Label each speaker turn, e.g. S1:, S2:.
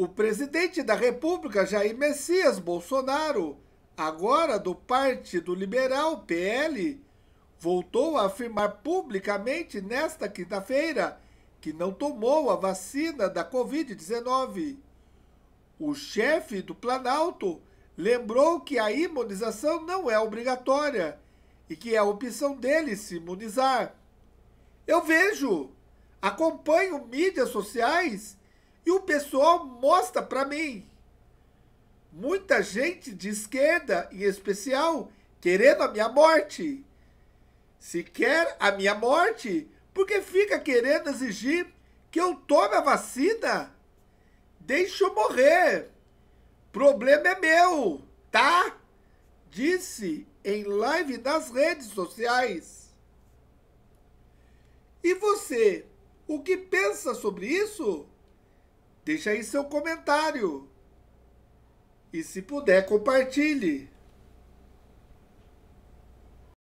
S1: O presidente da República, Jair Messias Bolsonaro, agora do Partido Liberal, PL, voltou a afirmar publicamente nesta quinta-feira que não tomou a vacina da Covid-19. O chefe do Planalto lembrou que a imunização não é obrigatória e que é a opção dele se imunizar. Eu vejo, acompanho mídias sociais e o pessoal mostra para mim. Muita gente de esquerda, em especial, querendo a minha morte. Se quer a minha morte, porque fica querendo exigir que eu tome a vacina? Deixa eu morrer. Problema é meu, tá? Disse em live nas redes sociais. E você, o que pensa sobre isso? Deixe aí seu comentário. E se puder, compartilhe.